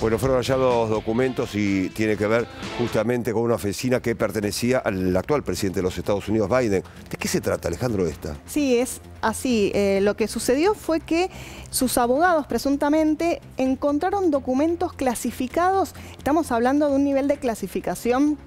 Bueno, fueron hallados documentos y tiene que ver justamente con una oficina que pertenecía al actual presidente de los Estados Unidos, Biden. ¿De qué se trata, Alejandro, esta? Sí, es así. Eh, lo que sucedió fue que sus abogados presuntamente encontraron documentos clasificados. Estamos hablando de un nivel de clasificación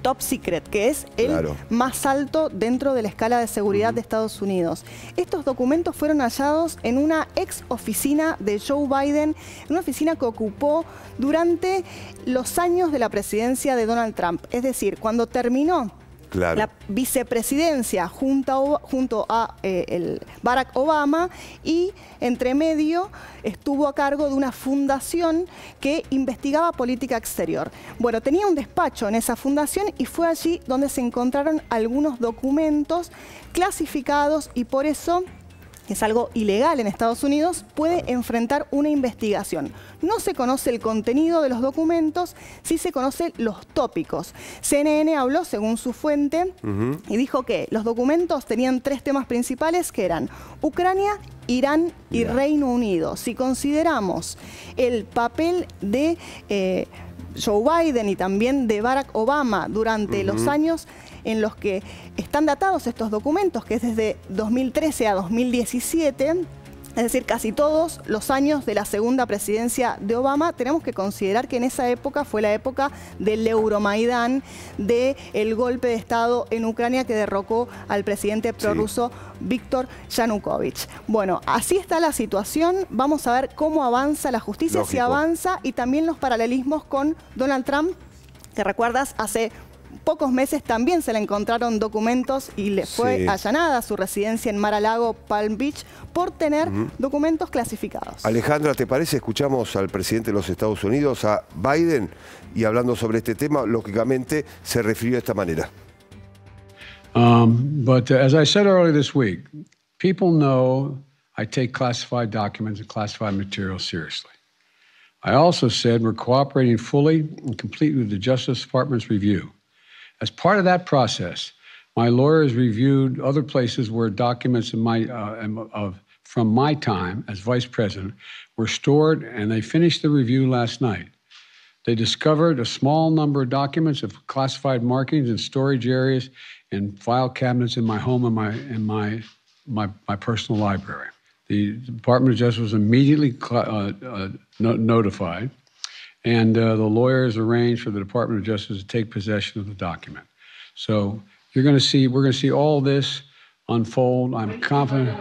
top secret, que es el más alto dentro de la escala de seguridad de Estados Unidos. Estos documentos fueron hallados en una ex oficina de Joe Biden, una oficina que ocupó durante los años de la presidencia de Donald Trump. Es decir, cuando terminó la vicepresidencia junto a, junto eh, a el Barack Obama y entre medio estuvo a cargo de una fundación que investigaba política exterior. Bueno, tenía un despacho en esa fundación y fue allí donde se encontraron algunos documentos clasificados y por eso que es algo ilegal en Estados Unidos, puede enfrentar una investigación. No se conoce el contenido de los documentos, sí se conocen los tópicos. CNN habló según su fuente y dijo que los documentos tenían tres temas principales que eran Ucrania, Irán y Reino Unido. Si consideramos el papel de... Eh, Joe Biden y también de Barack Obama durante los años en los que están datados estos documentos, que es desde 2013 a 2017 es decir, casi todos los años de la segunda presidencia de Obama tenemos que considerar que en esa época fue la época del Euromaidán, del golpe de Estado en Ucrania que derrocó al presidente prorruso Viktor Víctor Yanukovych. Bueno, así está la situación. Vamos a ver cómo avanza la justicia, si avanza y también los paralelismos con Donald Trump, que recuerdas hace pocos meses también se le encontraron documentos y le fue allanada su residencia en Mar-a-Lago, Palm Beach, por tener documentos clasificados. Alejandra, ¿te parece? Escuchamos al presidente de los Estados Unidos, a Biden, y hablando sobre este tema, lógicamente se refirió de esta manera. Um, but uh, as I said earlier this week, people know I take classified documents and classified material seriously. I also said we're cooperating fully and completely with the Justice Department's review. As part of that process, my lawyers reviewed other places where documents my, uh, of, from my time as vice president were stored, and they finished the review last night. They discovered a small number of documents of classified markings in storage areas and file cabinets in my home and my, and my, my, my personal library. The Department of Justice was immediately uh, uh, notified and uh, the lawyers arranged for the Department of Justice to take possession of the document. So you're going to see, we're going to see all this unfold. I'm confident.